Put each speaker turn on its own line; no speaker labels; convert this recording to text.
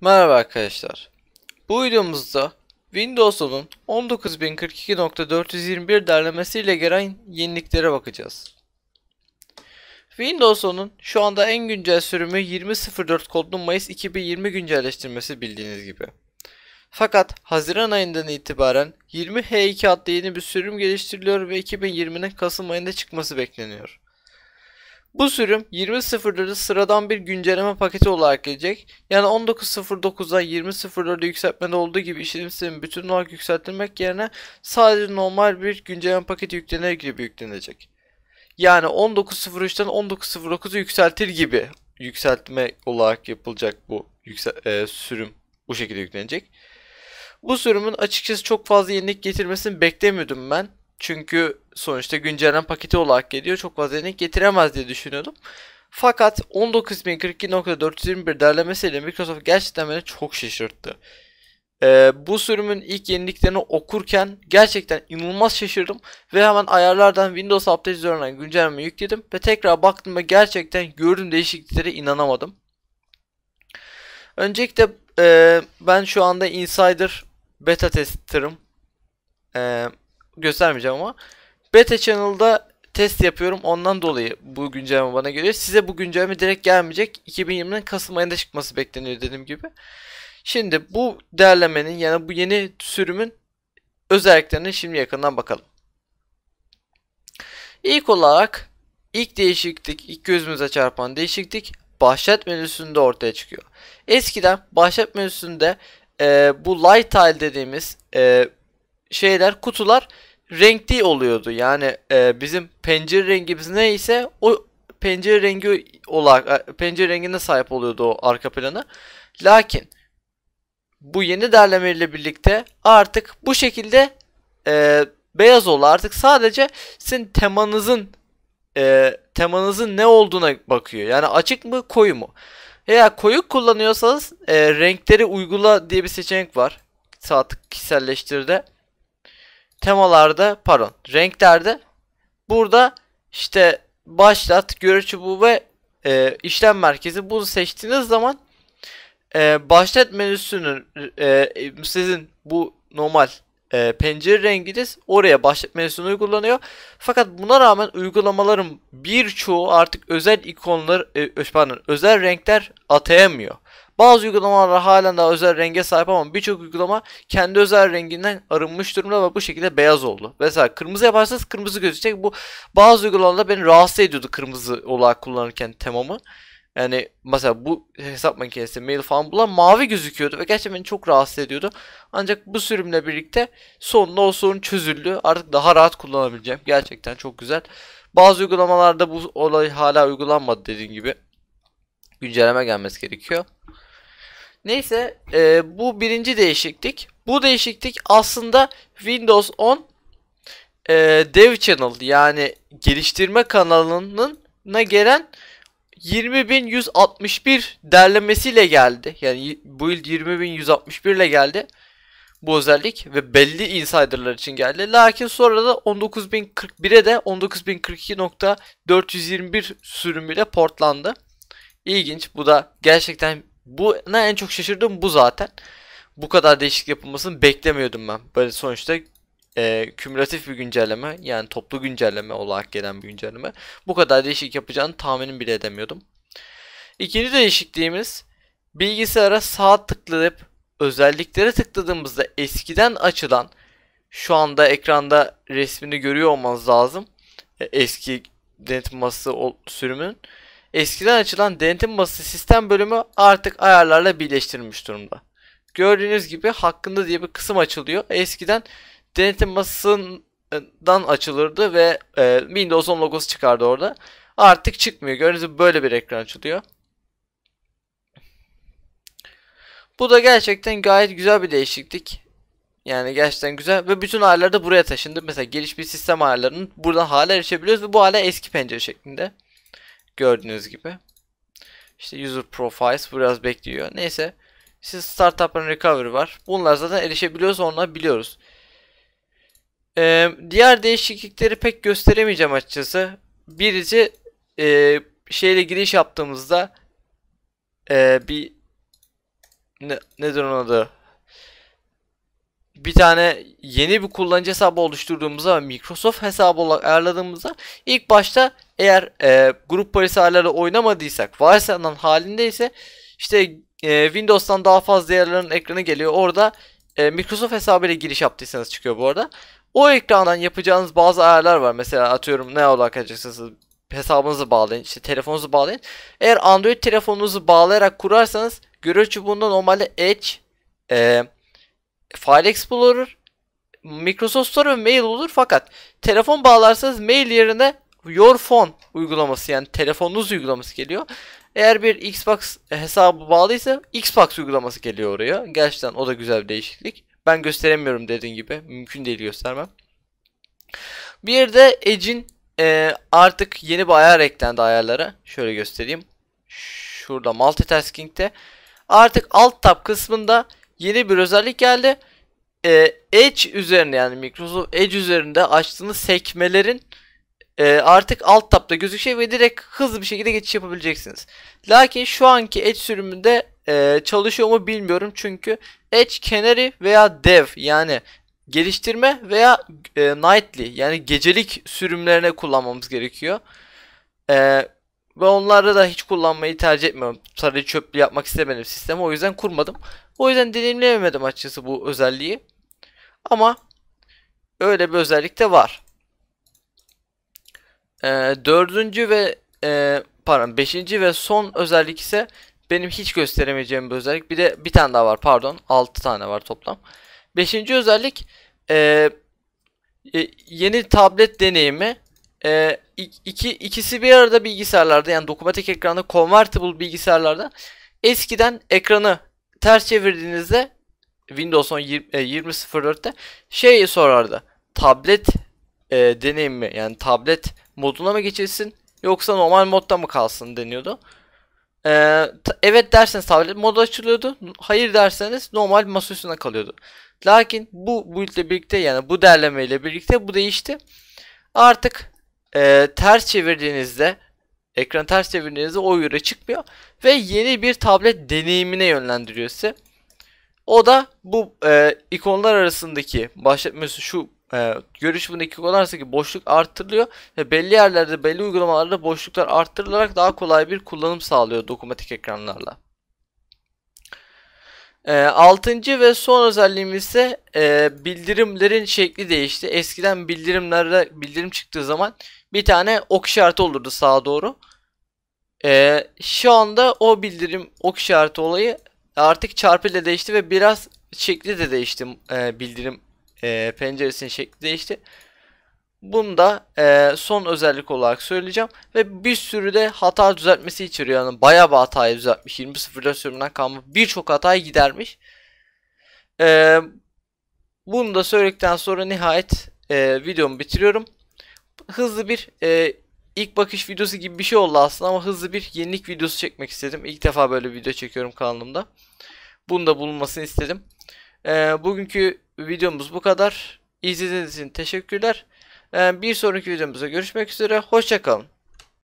Merhaba arkadaşlar. Bu videomuzda Windows'un 19042.421 derlemesiyle gelen yeniliklere bakacağız. Windows 10'un şu anda en güncel sürümü 20.04 kodlu Mayıs 2020 güncelleştirmesi bildiğiniz gibi. Fakat Haziran ayından itibaren 20H2 adlı yeni bir sürüm geliştiriliyor ve 2020'nin Kasım ayında çıkması bekleniyor. Bu sürüm 20.04'de sıradan bir güncelleme paketi olarak gelecek. Yani 19.09'da 20.04'de yükseltmede olduğu gibi işletim sistemi bütün olarak yükseltilmek yerine sadece normal bir güncelleme paketi yüklenir gibi yüklenecek. Yani 19.03'ten 19.09'u yükseltir gibi yükseltme olarak yapılacak bu e, sürüm bu şekilde yüklenecek. Bu sürümün açıkçası çok fazla yenilik getirmesini beklemiyordum ben. Çünkü sonuçta güncellenen paketi olarak geliyor. Çok fazla link getiremez diye düşünüyordum. Fakat 19.042.421 derlemesiyle Microsoft gerçekten beni çok şaşırttı. Ee, bu sürümün ilk yeniliklerini okurken gerçekten inanılmaz şaşırdım ve hemen ayarlardan Windows Update üzerinden güncelleme yükledim ve tekrar baktığımda gerçekten gördüğüm değişikliklere inanamadım. Öncelikle e, ben şu anda Insider beta tester'ım. E, göstermeyeceğim ama beta channel'da test yapıyorum. Ondan dolayı bu güncelleme bana geliyor. Size bu güncelleme direkt gelmeyecek. 2020'nin Kasım ayında çıkması bekleniyor dediğim gibi. Şimdi bu derlemenin yani bu yeni sürümün özelliklerine şimdi yakından bakalım. İlk olarak ilk değişiklik, ilk gözümüze çarpan değişiklik başlat menüsünde ortaya çıkıyor. Eskiden başlat menüsünde e, bu light tile dediğimiz e, şeyler kutular renkli oluyordu. Yani e, bizim pencere rengimiz neyse o pencere rengi olarak e, pencere rengine sahip oluyordu o arka planı. Lakin bu yeni derleme ile birlikte artık bu şekilde e, beyaz oldu. Artık sadece sizin temanızın e, temanızın ne olduğuna bakıyor. Yani açık mı koyu mu? Eğer koyu kullanıyorsanız e, renkleri uygula diye bir seçenek var. Saat kişiselleştirde temalarda pardon renklerde burada işte başlat, göre çubuğu ve e, işlem merkezi bunu seçtiğiniz zaman e, başlat menüsünün e, sizin bu normal e, pencere renginiz oraya başlat menüsünü uygulanıyor. Fakat buna rağmen uygulamaların birçoğu artık özel ikonlar e, pardon, özel renkler atayamıyor. Bazı uygulamalar halen daha özel renge sahip ama birçok uygulama kendi özel renginden arınmış durumda ve bu şekilde beyaz oldu. Mesela kırmızı yaparsanız kırmızı gözükecek. Bu bazı uygulamalarda beni rahatsız ediyordu kırmızı olarak kullanırken temamı. Yani mesela bu hesap makinesi mail falan bulan mavi gözüküyordu ve gerçekten beni çok rahatsız ediyordu. Ancak bu sürümle birlikte sonunda o sorun çözüldü. Artık daha rahat kullanabileceğim. Gerçekten çok güzel. Bazı uygulamalarda bu olay hala uygulanmadı dediğim gibi. Güncelleme gelmesi gerekiyor. Neyse e, bu birinci değişiklik. Bu değişiklik aslında Windows 10 e, Dev Channel yani geliştirme kanalına gelen 20161 derlemesiyle geldi. Yani bu yıl 20161 ile geldi bu özellik ve belli insiderlar için geldi. Lakin sonra da 19041'e de 19042.421 sürümüyle portlandı. İlginç. Bu da gerçekten bu ne en çok şaşırdım bu zaten. Bu kadar değişik yapılmasını beklemiyordum ben. Böyle sonuçta e, kümülatif bir güncelleme yani toplu güncelleme olarak gelen bir güncelleme. Bu kadar değişik yapacağını tahminim bile edemiyordum. İkinci değişikliğimiz bilgisayara sağ tıklayıp özelliklere tıkladığımızda eskiden açılan şu anda ekranda resmini görüyor olmanız lazım. E, eski denetim masası sürümün Eskiden açılan denetim masası sistem bölümü artık ayarlarla birleştirilmiş durumda. Gördüğünüz gibi hakkında diye bir kısım açılıyor. Eskiden denetim masasından açılırdı ve e, Windows 10 logosu çıkardı orada. Artık çıkmıyor. Gördüğünüz gibi böyle bir ekran açılıyor. Bu da gerçekten gayet güzel bir değişiklik. Yani gerçekten güzel ve bütün ayarlar da buraya taşındı. Mesela geniş bir sistem ayarlarının buradan hala erişebiliyoruz ve bu hala eski pencere şeklinde. Gördüğünüz gibi. İşte user profiles biraz bekliyor. Neyse. Siz startup'ın recovery var. Bunlar zaten erişebiliyoruz onunla biliyoruz. Ee, diğer değişiklikleri pek gösteremeyeceğim açıkçası. Birici e, şeyle giriş yaptığımızda e, bir ne, nedir onun adı? Bir tane yeni bir kullanıcı hesabı oluşturduğumuzda Microsoft hesabı olarak ayarladığımızda ilk başta eğer e, grup polisi ayarları oynamadıysak, varsayılan halindeyse işte e, Windows'tan daha fazla ayarların ekranı geliyor. Orada e, Microsoft hesabıyla giriş yaptıysanız çıkıyor bu arada. O ekrandan yapacağınız bazı ayarlar var. Mesela atıyorum ne olarak açacaksınız? Hesabınızı bağlayın, işte telefonunuzu bağlayın. Eğer Android telefonunuzu bağlayarak kurarsanız görev çubuğunda normalde Edge, e, File Explorer, Microsoft Store ve Mail olur fakat telefon bağlarsanız Mail yerine Your Phone uygulaması yani telefonunuz uygulaması geliyor. Eğer bir Xbox e, hesabı bağlıysa Xbox uygulaması geliyor oraya. Gerçekten o da güzel bir değişiklik. Ben gösteremiyorum dediğin gibi. Mümkün değil göstermem. Bir de Edge'in e, artık yeni bir ayar eklendi ayarlara. Şöyle göstereyim. Şurada multitasking'te. Artık alt tab kısmında yeni bir özellik geldi. E, Edge üzerine yani Microsoft Edge üzerinde açtığınız sekmelerin e, artık alt tapta gözükecek ve direkt hızlı bir şekilde geçiş yapabileceksiniz. Lakin şu anki Edge sürümünde e, çalışıyor mu bilmiyorum çünkü Edge Canary veya Dev yani geliştirme veya e, Nightly yani gecelik sürümlerine kullanmamız gerekiyor. E, ve onlarda da hiç kullanmayı tercih etmiyorum. Sarı çöplü yapmak istemedim sistemi o yüzden kurmadım. O yüzden deneyimleyemedim açıkçası bu özelliği. Ama öyle bir özellik de var. E, dördüncü ve e, pardon beşinci ve son özellik ise benim hiç gösteremeyeceğim bir özellik. Bir de bir tane daha var pardon. Altı tane var toplam. Beşinci özellik e, e, yeni tablet deneyimi. E, iki, ikisi bir arada bilgisayarlarda yani dokunmatik ekranda convertible bilgisayarlarda eskiden ekranı ters çevirdiğinizde Windows 10 20, e, 20.04'te şey sorardı. Tablet e, deneyimi yani tablet moduna mı geçilsin yoksa normal modda mı kalsın deniyordu. Ee, evet derseniz tablet modu açılıyordu. Hayır derseniz normal masaüstüne kalıyordu. Lakin bu build ile birlikte yani bu derleme ile birlikte bu değişti. Artık e, ters çevirdiğinizde ekran ters çevirdiğinizde o göre çıkmıyor ve yeni bir tablet deneyimine yönlendiriyor size. O da bu e, ikonlar arasındaki başlatması şu e, görüş bunu iki kullanırsa ki boşluk arttırılıyor ve belli yerlerde belli uygulamalarda boşluklar arttırılarak daha kolay bir kullanım sağlıyor dokunmatik ekranlarla. E, altıncı ve son özelliğimiz ise e, bildirimlerin şekli değişti. Eskiden bildirimlerde bildirim çıktığı zaman bir tane ok işareti olurdu sağa doğru. E, şu anda o bildirim ok işareti olayı artık çarpı ile değişti ve biraz şekli de değişti e, bildirim e, penceresinin şekli değişti. Bunu da e, son özellik olarak söyleyeceğim. Ve bir sürü de hata düzeltmesi içeriyor. Yani bayağı bir hatayı düzeltmiş. 20.04 sürümünden kalmış birçok hatayı gidermiş. E, bunu da söyledikten sonra nihayet e, videomu bitiriyorum. Hızlı bir e, ilk bakış videosu gibi bir şey oldu aslında ama hızlı bir yenilik videosu çekmek istedim. İlk defa böyle bir video çekiyorum kanalımda. Bunu da bulunmasını istedim. E, bugünkü videomuz bu kadar. İzlediğiniz için teşekkürler. E, bir sonraki videomuzda görüşmek üzere. Hoşçakalın.